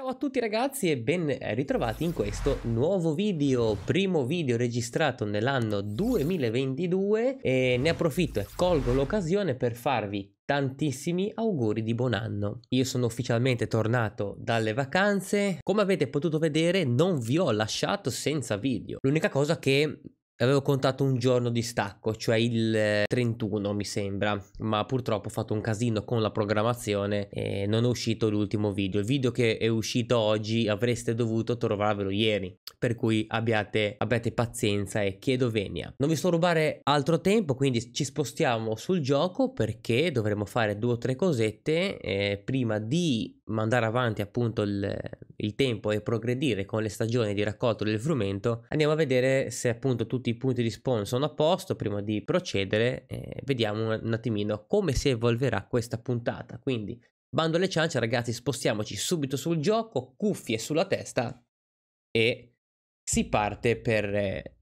Ciao a tutti ragazzi e ben ritrovati in questo nuovo video, primo video registrato nell'anno 2022 e ne approfitto e colgo l'occasione per farvi tantissimi auguri di buon anno. Io sono ufficialmente tornato dalle vacanze, come avete potuto vedere non vi ho lasciato senza video, l'unica cosa che Avevo contato un giorno di stacco, cioè il 31 eh, mi sembra, ma purtroppo ho fatto un casino con la programmazione e non è uscito l'ultimo video. Il video che è uscito oggi avreste dovuto trovarvelo ieri, per cui abbiate, abbiate pazienza e chiedo venia. Non vi sto rubare altro tempo, quindi ci spostiamo sul gioco perché dovremo fare due o tre cosette eh, prima di mandare avanti appunto il, il, tempo e progredire con le stagioni di raccolto del frumento, andiamo a vedere se appunto tutti i punti di spawn sono a posto prima di procedere. Eh, vediamo un, un attimino come si evolverà questa puntata. Quindi, bando alle ciance, ragazzi, spostiamoci subito sul gioco, cuffie sulla testa e si parte per eh,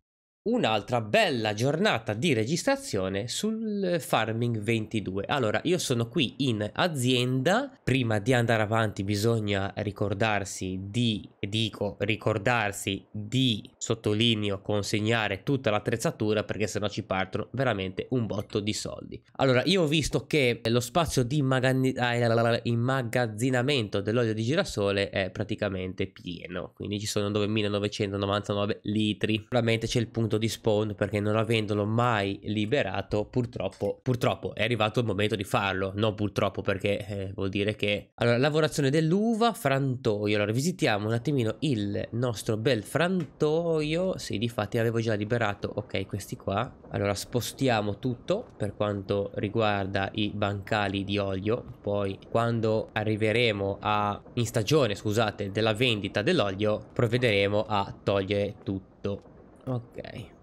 un'altra bella giornata di registrazione sul Farming 22. Allora, io sono qui in azienda, prima di andare avanti bisogna ricordarsi di, dico ricordarsi di, sottolineo, consegnare tutta l'attrezzatura perché sennò ci partono veramente un botto di soldi. Allora, io ho visto che lo spazio di ah, immagazzinamento dell'olio di girasole è praticamente pieno, quindi ci sono 9999 litri. Probabilmente c'è il punto appunto di Spawn perché non avendolo mai liberato purtroppo, purtroppo è arrivato il momento di farlo, non purtroppo perché eh, vuol dire che... Allora, lavorazione dell'uva, frantoio, allora visitiamo un attimino il nostro bel frantoio, sì difatti avevo già liberato, ok questi qua, allora spostiamo tutto per quanto riguarda i bancali di olio, poi quando arriveremo a, in stagione scusate, della vendita dell'olio provvederemo a togliere tutto ok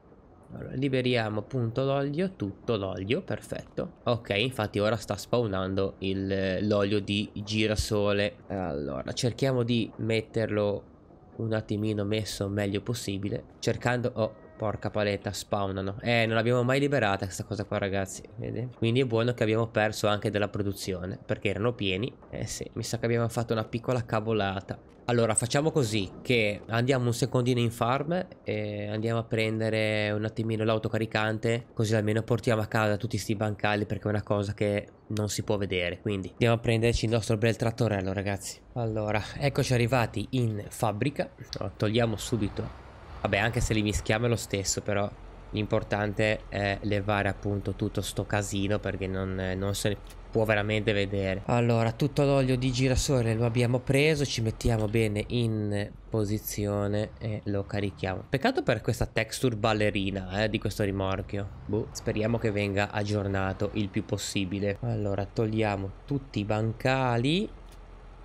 allora, liberiamo appunto l'olio, tutto l'olio, perfetto. Ok, infatti ora sta spawnando l'olio di girasole. Allora, cerchiamo di metterlo un attimino messo meglio possibile. Cercando... Oh, Porca paletta, spawnano. Eh, non l'abbiamo mai liberata questa cosa qua, ragazzi. Vedi? Quindi è buono che abbiamo perso anche della produzione, perché erano pieni. Eh sì, mi sa che abbiamo fatto una piccola cavolata. Allora, facciamo così, che andiamo un secondino in farm e andiamo a prendere un attimino l'autocaricante, così almeno portiamo a casa tutti questi bancali, perché è una cosa che non si può vedere. Quindi andiamo a prenderci il nostro bel trattorello, ragazzi. Allora, eccoci arrivati in fabbrica. togliamo subito Vabbè, anche se li mischiamo è lo stesso, però l'importante è levare appunto tutto sto casino perché non, non se ne può veramente vedere. Allora, tutto l'olio di girasole lo abbiamo preso, ci mettiamo bene in posizione e lo carichiamo. Peccato per questa texture ballerina eh, di questo rimorchio. Boh, speriamo che venga aggiornato il più possibile. Allora, togliamo tutti i bancali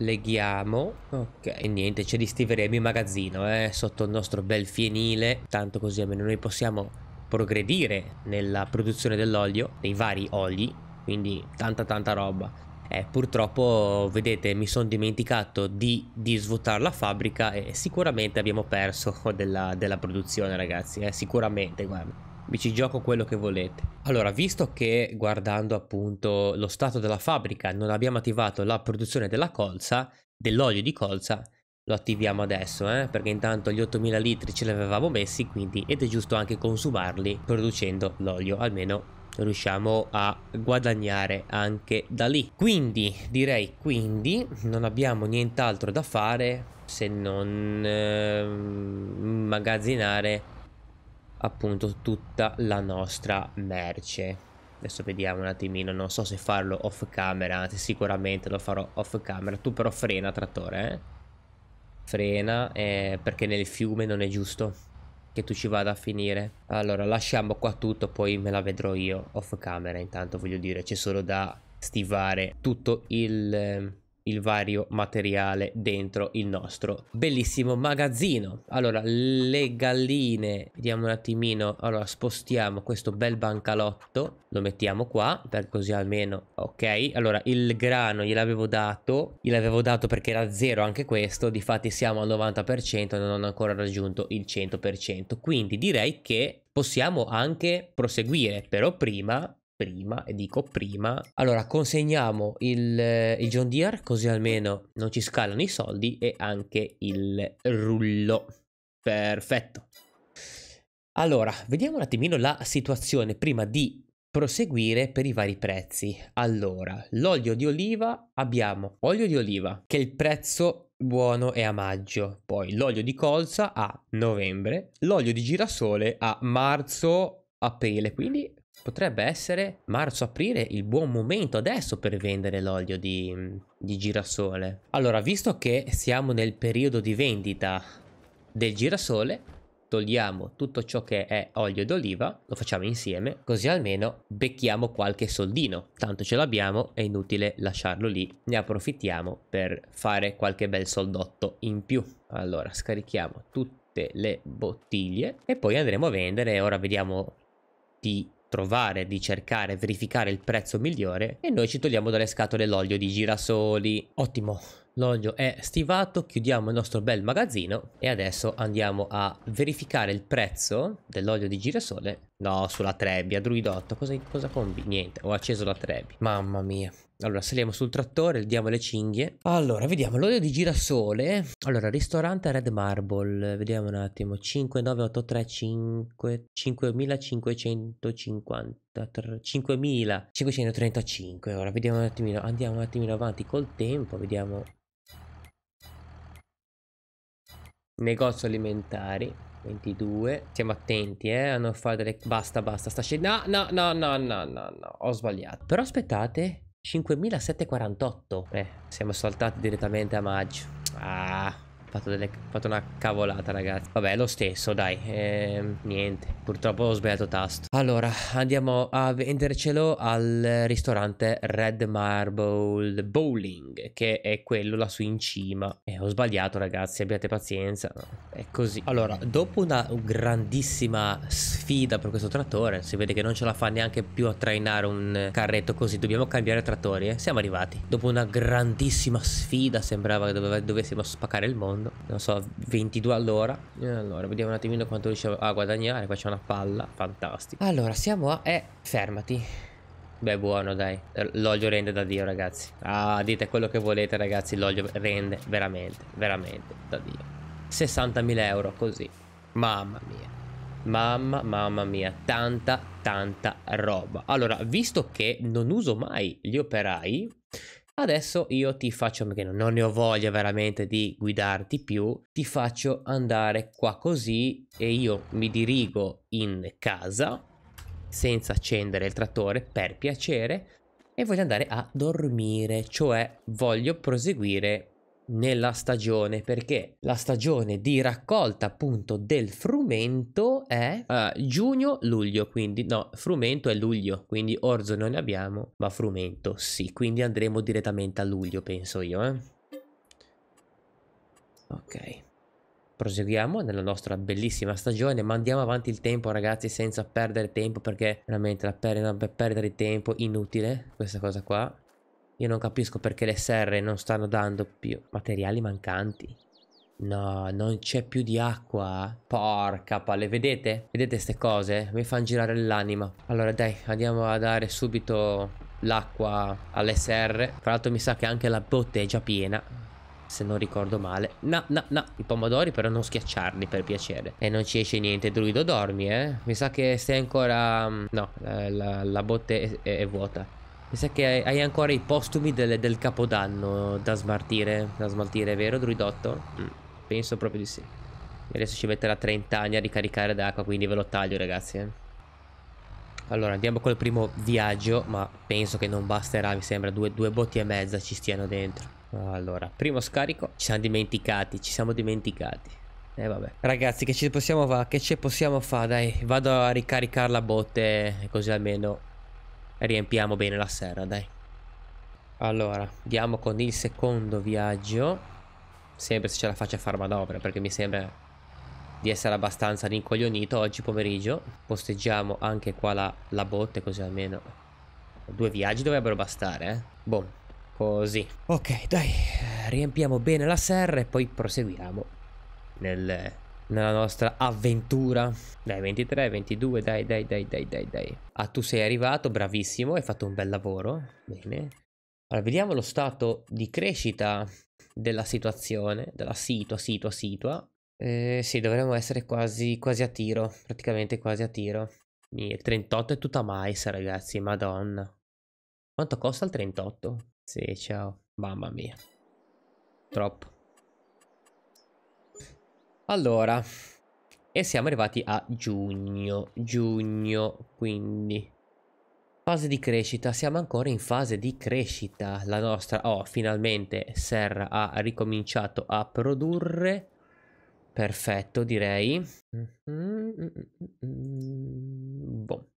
Leghiamo. Ok, e niente, ci distiveremo in magazzino, eh, sotto il nostro bel fienile. Tanto così almeno noi possiamo progredire nella produzione dell'olio, dei vari oli, quindi tanta tanta roba. Eh, purtroppo, vedete, mi sono dimenticato di, di svuotare la fabbrica e sicuramente abbiamo perso della, della produzione, ragazzi, eh, sicuramente, guarda vi ci gioco quello che volete. Allora, visto che guardando appunto lo stato della fabbrica non abbiamo attivato la produzione della colza, dell'olio di colza, lo attiviamo adesso, eh? perché intanto gli 8000 litri ce li avevamo messi, quindi ed è giusto anche consumarli producendo l'olio, almeno riusciamo a guadagnare anche da lì. Quindi, direi quindi, non abbiamo nient'altro da fare se non eh, immagazzinare appunto tutta la nostra merce adesso vediamo un attimino non so se farlo off camera anzi sicuramente lo farò off camera tu però frena trattore eh? frena eh, perché nel fiume non è giusto che tu ci vada a finire allora lasciamo qua tutto poi me la vedrò io off camera intanto voglio dire c'è solo da stivare tutto il ehm, il vario materiale dentro il nostro bellissimo magazzino. Allora, le galline, vediamo un attimino, allora spostiamo questo bel bancalotto, lo mettiamo qua, per così almeno, ok. Allora, il grano gliel'avevo dato, gliel'avevo dato perché era zero anche questo, difatti siamo al 90%, non ho ancora raggiunto il 100%, quindi direi che possiamo anche proseguire, però prima prima e dico prima allora consegniamo il, eh, il John Deere così almeno non ci scalano i soldi e anche il rullo perfetto allora vediamo un attimino la situazione prima di proseguire per i vari prezzi allora l'olio di oliva abbiamo olio di oliva che il prezzo buono è a maggio, poi l'olio di colza a novembre, l'olio di girasole a marzo, aprile, quindi potrebbe essere marzo-aprile il buon momento adesso per vendere l'olio di, di girasole. Allora, visto che siamo nel periodo di vendita del girasole, togliamo tutto ciò che è olio d'oliva, lo facciamo insieme, così almeno becchiamo qualche soldino. Tanto ce l'abbiamo, è inutile lasciarlo lì, ne approfittiamo per fare qualche bel soldotto in più. Allora, scarichiamo tutte le bottiglie e poi andremo a vendere. Ora vediamo di trovare, di cercare, verificare il prezzo migliore e noi ci togliamo dalle scatole l'olio di girasoli. Ottimo, l'olio è stivato, chiudiamo il nostro bel magazzino e adesso andiamo a verificare il prezzo dell'olio di girasole. No, sulla trebbia, druidotto, cosa, cosa combini? Niente, ho acceso la trebbia. Mamma mia. Allora, saliamo sul trattore, diamo le cinghie. Allora, vediamo l'olio di girasole. Allora, ristorante Red Marble. Vediamo un attimo. 59835 5550. 5535. Ora vediamo un attimino. Andiamo un attimino avanti col tempo. Vediamo. Negozio alimentari. 22. Siamo attenti, eh, a non fare delle... Basta, basta, sta scendendo... no, no, no, no, no, no, ho sbagliato. Però aspettate, 5748. Eh, siamo saltati direttamente a maggio. Ah. Fatto, delle, fatto, una cavolata ragazzi Vabbè lo stesso dai eh, Niente Purtroppo ho sbagliato tasto Allora andiamo a vendercelo al ristorante Red Marble Bowling Che è quello lassù in cima E eh, ho sbagliato ragazzi abbiate pazienza È così Allora dopo una grandissima sfida per questo trattore Si vede che non ce la fa neanche più a trainare un carretto così Dobbiamo cambiare trattori eh? Siamo arrivati Dopo una grandissima sfida sembrava che dovessimo spaccare il mondo secondo non so 22 all'ora allora vediamo un attimino quanto riusciamo a guadagnare qua c'è una palla Fantastico allora siamo a eh fermati Beh, buono, dai. Eh, l'olio rende da Dio, ragazzi. Ah, dite quello che volete, ragazzi. L'olio rende veramente, veramente da Dio. 60.000 euro, così. Mamma mia. Mamma, mamma mia. Tanta, tanta roba. Allora, visto che non uso mai gli operai, Adesso io ti faccio, perché non ne ho voglia veramente di guidarti più, ti faccio andare qua così e io mi dirigo in casa senza accendere il trattore per piacere e voglio andare a dormire, cioè voglio proseguire nella stagione perché la stagione di raccolta appunto del frumento è uh, eh, giugno-luglio quindi no frumento è luglio quindi orzo non ne abbiamo ma frumento sì quindi andremo direttamente a luglio penso io eh. ok proseguiamo nella nostra bellissima stagione ma andiamo avanti il tempo ragazzi senza perdere tempo perché veramente la per perdere tempo inutile questa cosa qua io non capisco perché le serre non stanno dando più materiali mancanti. No, non c'è più di acqua. Eh. Porca palle, vedete? Vedete queste cose? Mi fanno girare l'anima. Allora dai, andiamo a dare subito l'acqua alle serre. Tra l'altro mi sa che anche la botte è già piena. Se non ricordo male. No, no, no. I pomodori però non schiacciarli per piacere. E non ci esce niente. Druido dormi, eh. Mi sa che stai ancora... Mm, no, la, la botte è, è vuota. Mi sa che hai ancora i postumi del, del capodanno da smaltire, da smaltire, vero druidotto? Mm, penso proprio di sì. E adesso ci metterà 30 anni a ricaricare d'acqua, quindi ve lo taglio ragazzi. Eh. Allora andiamo col primo viaggio, ma penso che non basterà, mi sembra, due, due botti e mezza ci stiano dentro. Allora, primo scarico, ci siamo dimenticati, ci siamo dimenticati. E eh, vabbè. Ragazzi, che ci possiamo fare? Che ci possiamo fare? Dai, vado a ricaricare la botte, così almeno riempiamo bene la serra, dai. Allora, andiamo con il secondo viaggio. Sempre se ce la faccio a far manovra, perché mi sembra di essere abbastanza rincoglionito oggi pomeriggio. Posteggiamo anche qua la, la botte, così almeno due viaggi dovrebbero bastare, eh. Boom, così. Ok, dai, riempiamo bene la serra e poi proseguiamo nel nella nostra avventura. Dai, 23, 22, dai, dai, dai, dai, dai, dai. Ah, tu sei arrivato, bravissimo, hai fatto un bel lavoro. Bene. Allora, vediamo lo stato di crescita della situazione, della situa, situa, situa. Eh, sì, dovremmo essere quasi, quasi a tiro, praticamente quasi a tiro. Il 38 è tutta mais, ragazzi, madonna. Quanto costa il 38? Sì, ciao. Mamma mia. Troppo. Allora, e siamo arrivati a giugno, giugno, quindi fase di crescita, siamo ancora in fase di crescita. La nostra, oh, finalmente Serra ha ricominciato a produrre. Perfetto, direi. Mhm, mm -hmm. Boh.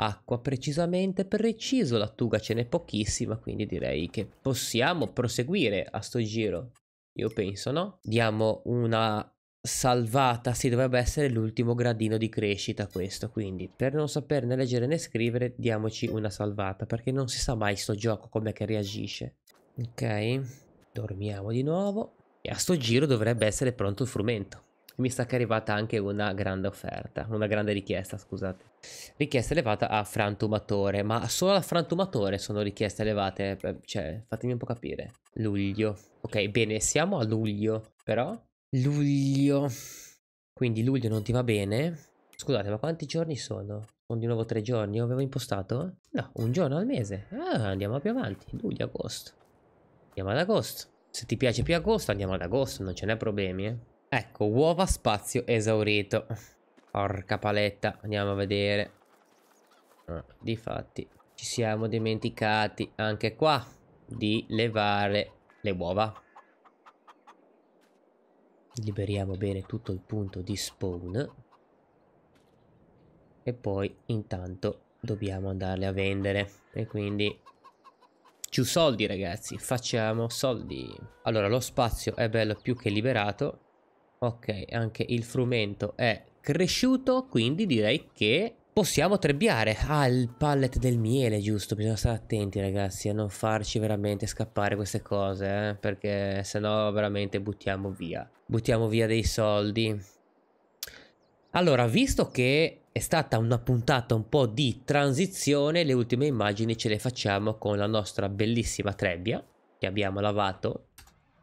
Acqua precisamente, preciso, la tuga ce n'è pochissima, quindi direi che possiamo proseguire a sto giro. Io penso, no? Diamo una salvata, sì, dovrebbe essere l'ultimo gradino di crescita questo, quindi per non saperne leggere né scrivere diamoci una salvata, perché non si sa mai sto gioco com'è che reagisce. Ok, dormiamo di nuovo e a sto giro dovrebbe essere pronto il frumento. Mi sta che è arrivata anche una grande offerta, una grande richiesta, scusate. Richiesta elevata a frantumatore, ma solo a frantumatore sono richieste elevate, eh, cioè fatemi un po' capire. Luglio. Ok, bene, siamo a luglio, però Luglio. Quindi luglio non ti va bene. Scusate, ma quanti giorni sono? Sono di nuovo tre giorni? Avevo impostato? No, un giorno al mese. Ah, andiamo più avanti. Luglio, agosto. Andiamo ad agosto. Se ti piace più agosto, andiamo ad agosto. Non ce n'è problemi, eh. Ecco, uova spazio esaurito. Porca paletta. Andiamo a vedere. Ah, difatti, ci siamo dimenticati anche qua di levare le uova liberiamo bene tutto il punto di spawn e poi intanto dobbiamo andarle a vendere e quindi più soldi ragazzi facciamo soldi allora lo spazio è bello più che liberato ok anche il frumento è cresciuto quindi direi che possiamo trebbiare ah il pallet del miele giusto bisogna stare attenti ragazzi a non farci veramente scappare queste cose eh? perché sennò veramente buttiamo via buttiamo via dei soldi. Allora, visto che è stata una puntata un po' di transizione, le ultime immagini ce le facciamo con la nostra bellissima trebbia che abbiamo lavato,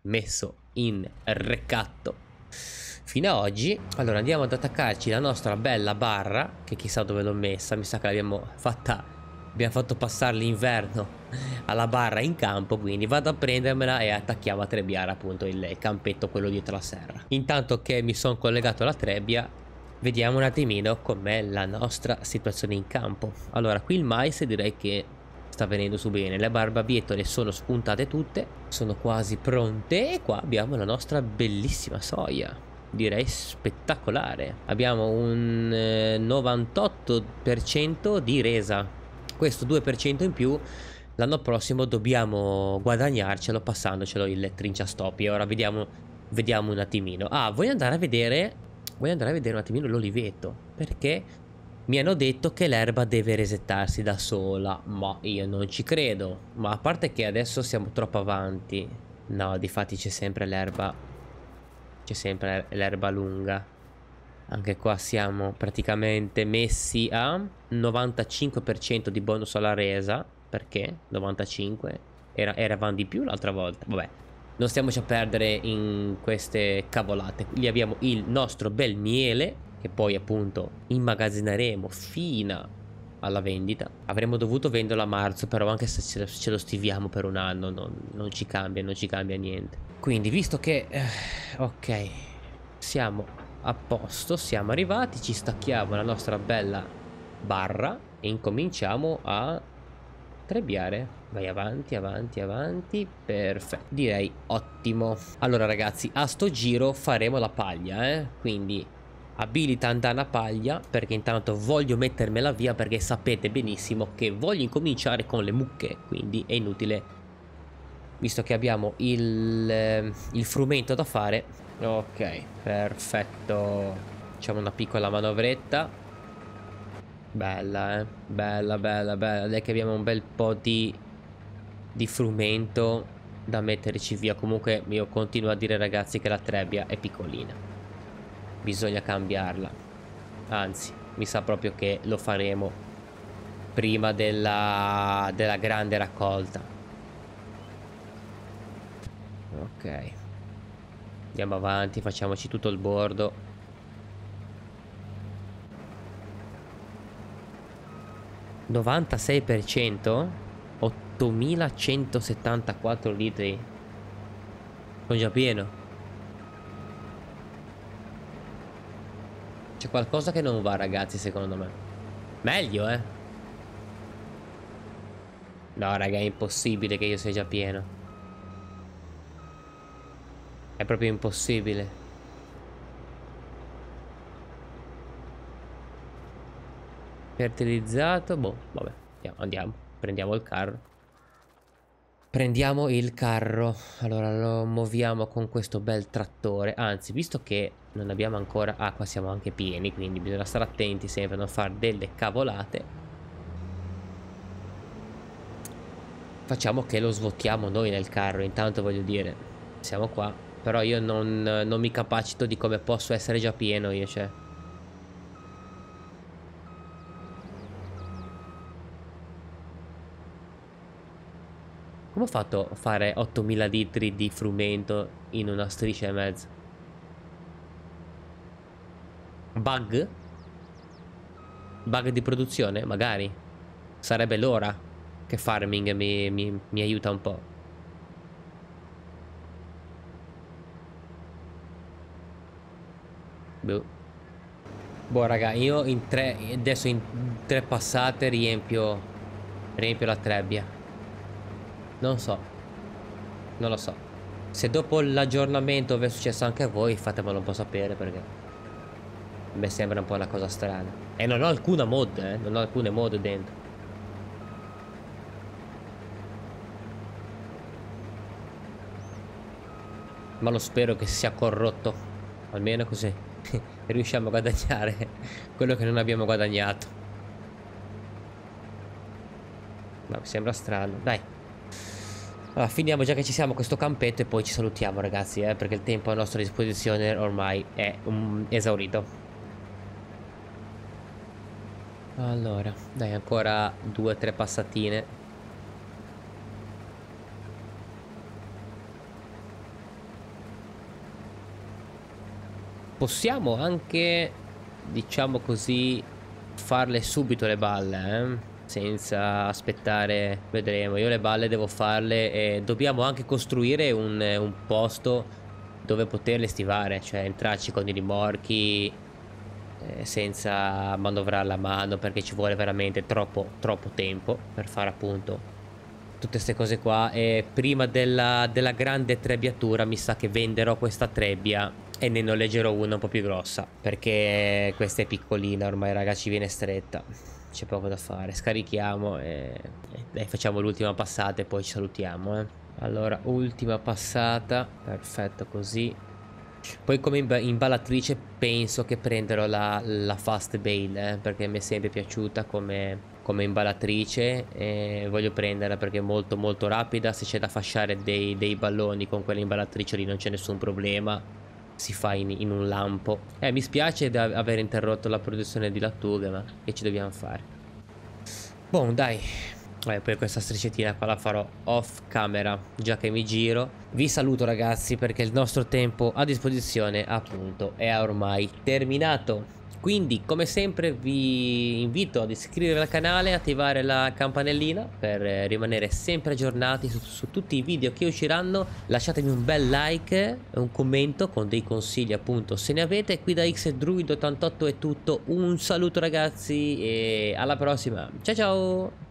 messo in recatto fino ad oggi. Allora andiamo ad attaccarci la nostra bella barra, che chissà dove l'ho messa, mi sa che l'abbiamo fatta Abbiamo fatto passare l'inverno alla barra in campo quindi vado a prendermela e attacchiamo a Trebbiare appunto il campetto quello dietro la serra intanto che mi sono collegato alla Trebbia vediamo un attimino com'è la nostra situazione in campo allora qui il mais direi che sta venendo su bene le barbabietole sono spuntate tutte sono quasi pronte e qua abbiamo la nostra bellissima soia direi spettacolare abbiamo un 98% eh, di resa questo 2% in più l'anno prossimo dobbiamo guadagnarcelo passandocelo il trinciastopi. Ora vediamo, vediamo un attimino. Ah, voglio andare a vedere, voglio andare a vedere un attimino l'oliveto, perché mi hanno detto che l'erba deve resettarsi da sola, ma io non ci credo. Ma a parte che adesso siamo troppo avanti. No, difatti c'è sempre l'erba. C'è sempre l'erba lunga. Anche qua siamo praticamente messi a 95% di bonus alla resa. Perché? 95? Era, era di più l'altra volta. Vabbè. Non stiamoci a perdere in queste cavolate. Lì abbiamo il nostro bel miele. Che poi appunto immagazzineremo fino alla vendita. Avremmo dovuto venderlo a marzo. Però anche se ce lo stiviamo per un anno. Non, non ci cambia, non ci cambia niente. Quindi visto che... Eh, ok. Siamo a posto, siamo arrivati, ci stacchiamo la nostra bella barra e incominciamo a trebbiare. Vai avanti, avanti, avanti, perfetto, direi ottimo. Allora ragazzi, a sto giro faremo la paglia, eh? quindi abilita andare a paglia perché intanto voglio mettermela via perché sapete benissimo che voglio incominciare con le mucche, quindi è inutile visto che abbiamo il, eh, il frumento da fare Ok, perfetto. Facciamo una piccola manovretta. Bella, eh. Bella, bella, bella. Dai che abbiamo un bel po' di, di frumento da metterci via. Comunque io continuo a dire ragazzi che la trebbia è piccolina. Bisogna cambiarla. Anzi, mi sa proprio che lo faremo prima della, della grande raccolta. Ok. Andiamo avanti, facciamoci tutto il bordo. ...96%? 8.174 litri. Sono già pieno. C'è qualcosa che non va ragazzi secondo me. Meglio eh. No raga è impossibile che io sia già pieno. È proprio impossibile. Fertilizzato. Boh, vabbè. Andiamo, andiamo. Prendiamo il carro. Prendiamo il carro. Allora lo muoviamo con questo bel trattore. Anzi, visto che non abbiamo ancora... acqua, siamo anche pieni, quindi bisogna stare attenti sempre a non fare delle cavolate. Facciamo che lo svuotiamo noi nel carro, intanto voglio dire. Siamo qua. Però io non, non mi capacito di come posso essere già pieno io, cioè. Come ho fatto a fare 8000 litri di frumento in una striscia e mezzo? Bug? Bug di produzione? Magari. Sarebbe l'ora che farming mi, mi, mi aiuta un po'. Boh. boh raga, io in tre, adesso in tre passate riempio, riempio la trebbia. Non so. Non lo so. Se dopo l'aggiornamento vi è successo anche a voi, fatemelo un po' sapere perché... Mi sembra un po' una cosa strana. E non ho alcuna mod, eh. Non ho alcune mod dentro. ma lo spero che sia corrotto almeno così riusciamo a guadagnare quello che non abbiamo guadagnato. Ma mi sembra strano. Dai. Allora, finiamo già che ci siamo questo campetto e poi ci salutiamo ragazzi, eh, perché il tempo a nostra disposizione ormai è um, esaurito. Allora, dai ancora due o tre passatine. Possiamo anche, diciamo così, farle subito le balle, eh? senza aspettare vedremo io le balle devo farle e dobbiamo anche costruire un, un, posto dove poterle stivare cioè entrarci con i rimorchi eh, senza manovrare la mano perché ci vuole veramente troppo troppo tempo per fare appunto tutte queste cose qua e prima della, della grande trebbiatura mi sa che venderò questa trebbia e ne noleggerò una un po' più grossa perché questa è piccolina ormai raga ci viene stretta c'è poco da fare scarichiamo e, e facciamo l'ultima passata e poi ci salutiamo eh. allora ultima passata perfetto così poi come imballatrice penso che prenderò la, la Fast Bale eh, perché mi è sempre piaciuta come come imbalatrice eh, voglio prenderla perché è molto molto rapida se c'è da fasciare dei, dei balloni con quell'imballatrice lì non c'è nessun problema si fa in, in un lampo eh mi spiace di aver interrotto la produzione di lattughe ma che ci dobbiamo fare buon dai eh, poi questa striscettina qua la farò off camera già che mi giro vi saluto ragazzi perché il nostro tempo a disposizione appunto è ormai terminato quindi come sempre vi invito ad iscrivervi al canale, attivare la campanellina per eh, rimanere sempre aggiornati su, su tutti i video che usciranno. Lasciatemi un bel like e un commento con dei consigli appunto se ne avete. Qui da xdruid88 è tutto, un saluto ragazzi e alla prossima. Ciao ciao!